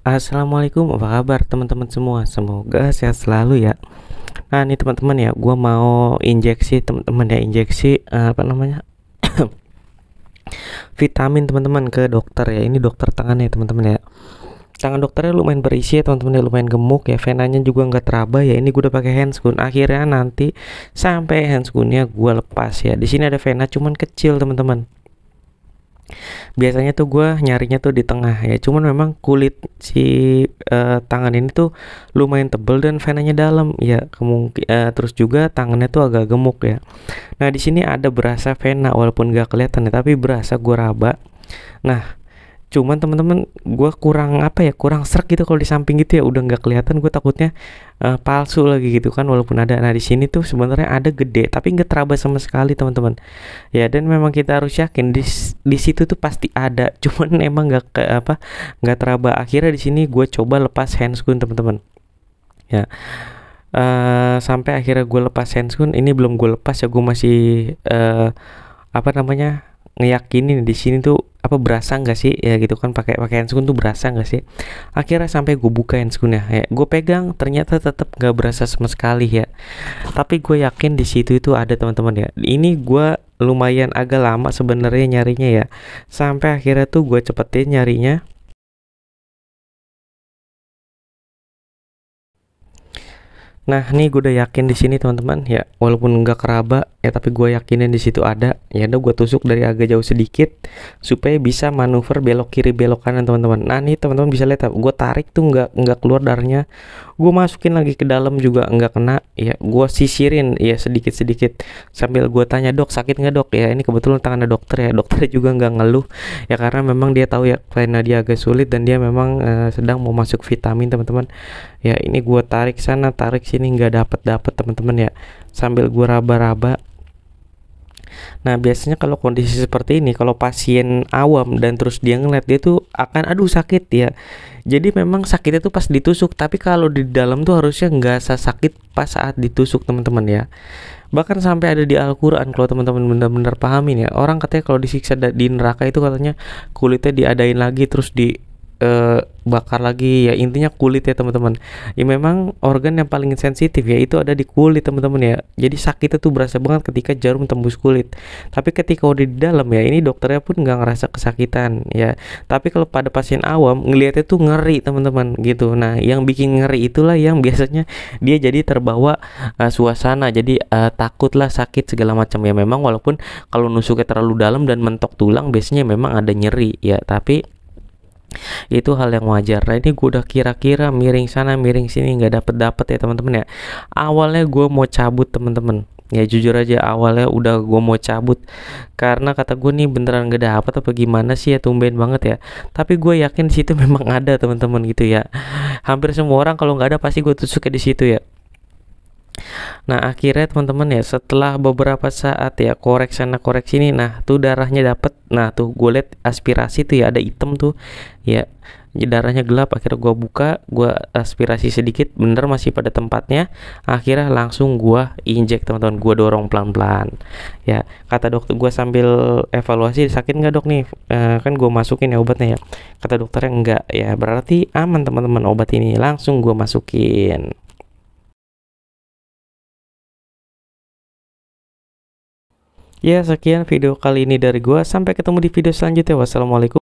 Assalamualaikum, apa kabar teman-teman semua? Semoga sehat selalu ya. Nah, ini teman-teman ya, gue mau injeksi teman-teman ya, injeksi eh, apa namanya? vitamin teman-teman ke dokter ya. Ini dokter tangannya teman-teman ya. Tangan dokternya lumayan berisi ya teman-teman ya, lumayan gemuk ya. Venanya juga nggak teraba ya. Ini gue udah pakai handscoon. Akhirnya nanti sampai handscoonnya gue lepas ya. Di sini ada vena cuman kecil teman-teman biasanya tuh gue nyarinya tuh di tengah ya cuman memang kulit si uh, tangan ini tuh lumayan tebel dan venanya dalam ya kemungkin uh, eh, terus juga tangannya tuh agak gemuk ya nah di sini ada berasa vena walaupun gak kelihatan ya tapi berasa gue raba nah cuman teman-teman gue kurang apa ya kurang serak gitu kalau di samping gitu ya udah nggak kelihatan gue takutnya uh, palsu lagi gitu kan walaupun ada nah di sini tuh sebenarnya ada gede tapi nggak teraba sama sekali teman-teman ya dan memang kita harus yakin di di situ tuh pasti ada cuman emang nggak ke apa nggak teraba akhirnya di sini gue coba lepas handscoon teman-teman ya Uh, sampai akhirnya gue lepas handscoon ini belum gue lepas ya gue masih uh, apa namanya ngeyakinin di sini tuh apa berasa nggak sih ya gitu kan pakai pakai handscoon tuh berasa nggak sih akhirnya sampai gue buka handphone ya, gue pegang ternyata tetap nggak berasa sama sekali ya tapi gue yakin di situ itu ada teman-teman ya ini gue lumayan agak lama sebenarnya nyarinya ya sampai akhirnya tuh gue cepetin nyarinya Nah, nih gue udah yakin di sini teman-teman ya, walaupun nggak keraba ya tapi gue yakinin di situ ada. Ya udah gue tusuk dari agak jauh sedikit supaya bisa manuver belok kiri belok kanan teman-teman. Nah nih teman-teman bisa lihat gue tarik tuh nggak nggak keluar darahnya. Gue masukin lagi ke dalam juga nggak kena. Ya gue sisirin ya sedikit sedikit sambil gue tanya dok sakit nggak dok ya ini kebetulan tangannya dokter ya dokter juga nggak ngeluh ya karena memang dia tahu ya karena dia agak sulit dan dia memang uh, sedang mau masuk vitamin teman-teman ya ini gue tarik sana tarik sini nggak dapet dapet teman-teman ya sambil gue raba-raba Nah biasanya kalau kondisi seperti ini kalau pasien awam dan terus dia ngeliat dia tuh akan aduh sakit ya. Jadi memang sakitnya tuh pas ditusuk tapi kalau di dalam tuh harusnya nggak sesakit pas saat ditusuk teman-teman ya. Bahkan sampai ada di Alquran quran kalau teman-teman benar-benar pahamin ya Orang katanya kalau disiksa di neraka itu katanya kulitnya diadain lagi terus di Eh, bakar lagi ya intinya kulit ya teman-teman ya memang organ yang paling sensitif ya itu ada di kulit teman-teman ya jadi sakit itu berasa banget ketika jarum tembus kulit tapi ketika udah di dalam ya ini dokternya pun nggak ngerasa kesakitan ya tapi kalau pada pasien awam ngelihatnya tuh ngeri teman-teman gitu nah yang bikin ngeri itulah yang biasanya dia jadi terbawa uh, suasana jadi uh, takutlah sakit segala macam ya memang walaupun kalau nusuknya terlalu dalam dan mentok tulang biasanya memang ada nyeri ya tapi itu hal yang wajar nah ini gue udah kira-kira miring sana miring sini nggak dapet dapet ya teman-teman ya awalnya gue mau cabut teman-teman ya jujur aja awalnya udah gue mau cabut karena kata gue nih beneran gak dapet apa gimana sih ya tumben banget ya tapi gue yakin di situ memang ada teman-teman gitu ya hampir semua orang kalau nggak ada pasti gue tusuk di situ ya Nah akhirnya teman-teman ya setelah beberapa saat ya korek sana korek sini nah tuh darahnya dapet nah tuh gue liat aspirasi tuh ya ada item tuh ya darahnya gelap akhirnya gue buka gue aspirasi sedikit bener masih pada tempatnya akhirnya langsung gue injek teman-teman gue dorong pelan-pelan ya kata dokter gue sambil evaluasi sakit gak dok nih e, kan gue masukin ya obatnya ya kata dokternya enggak ya berarti aman teman-teman obat ini langsung gue masukin Ya sekian video kali ini dari gua sampai ketemu di video selanjutnya wassalamualaikum